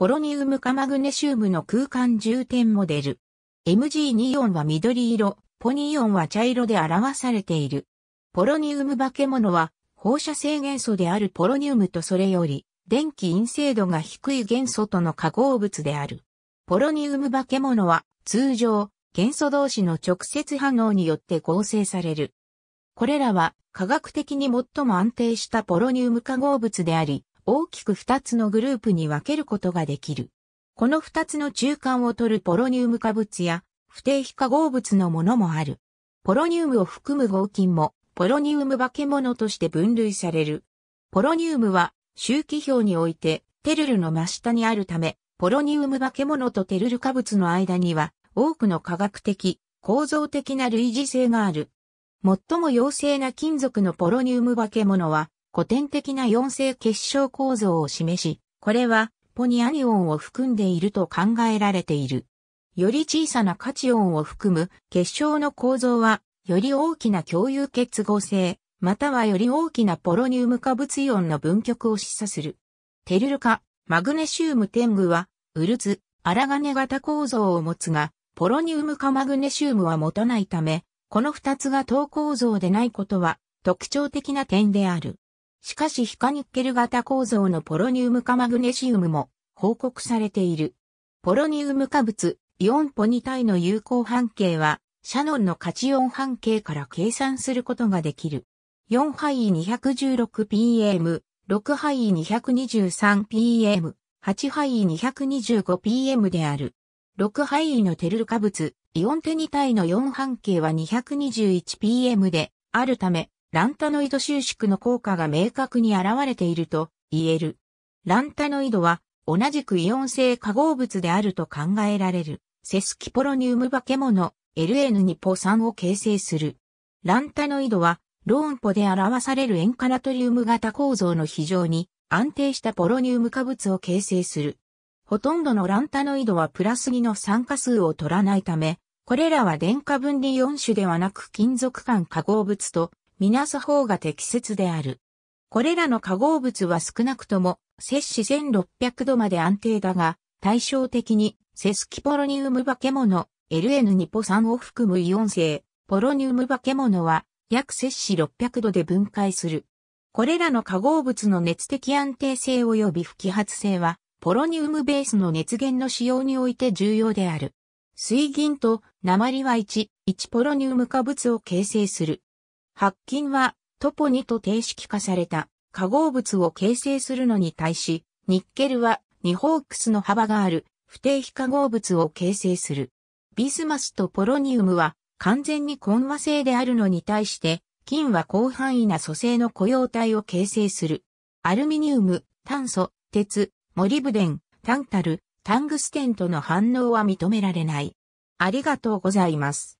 ポロニウムかマグネシウムの空間充填モデル。Mg24 は緑色、ポニオンは茶色で表されている。ポロニウム化け物は放射性元素であるポロニウムとそれより電気陰性度が低い元素との化合物である。ポロニウム化け物は通常元素同士の直接反応によって合成される。これらは科学的に最も安定したポロニウム化合物であり、大きく2つのグループに分けることができる。この2つの中間を取るポロニウム化物や不定非化合物のものもある。ポロニウムを含む合金もポロニウム化け物として分類される。ポロニウムは周期表においてテルルの真下にあるため、ポロニウム化け物とテルル化物の間には多くの科学的、構造的な類似性がある。最も陽性な金属のポロニウム化け物は、古典的な四性結晶構造を示し、これはポニアニオンを含んでいると考えられている。より小さなカチオンを含む結晶の構造は、より大きな共有結合性、またはより大きなポロニウム化物イオンの分極を示唆する。テルル化、マグネシウム天狗は、ウルツ、荒金型構造を持つが、ポロニウム化マグネシウムは持たないため、この二つが等構造でないことは特徴的な点である。しかし非カニッケル型構造のポロニウム化マグネシウムも報告されている。ポロニウム化物、イオンポニ体の有効半径は、シャノンのカチオン半径から計算することができる。4範囲 216pm、6範囲 223pm、8範囲 225pm である。6範囲のテルル化物、イオンテニ体の4半径は 221pm であるため、ランタノイド収縮の効果が明確に現れていると言える。ランタノイドは同じくイオン性化合物であると考えられるセスキポロニウム化け物 LN2 ポ酸を形成する。ランタノイドはローンポで表される塩化ナトリウム型構造の非常に安定したポロニウム化物を形成する。ほとんどのランタノイドはプラス2の酸化数を取らないため、これらは電化分離4種ではなく金属間化合物とみなす方が適切である。これらの化合物は少なくとも、摂氏1600度まで安定だが、対照的に、セスキポロニウム化け物、LN2 ポ酸を含むイオン性、ポロニウム化け物は、約摂氏600度で分解する。これらの化合物の熱的安定性及び不揮発性は、ポロニウムベースの熱源の使用において重要である。水銀と鉛は1、1ポロニウム化物を形成する。白金はトポニと定式化された化合物を形成するのに対し、ニッケルはニホークスの幅がある不定非化合物を形成する。ビスマスとポロニウムは完全に混和性であるのに対して、金は広範囲な組成の雇用体を形成する。アルミニウム、炭素、鉄、モリブデン、タンタル、タングステンとの反応は認められない。ありがとうございます。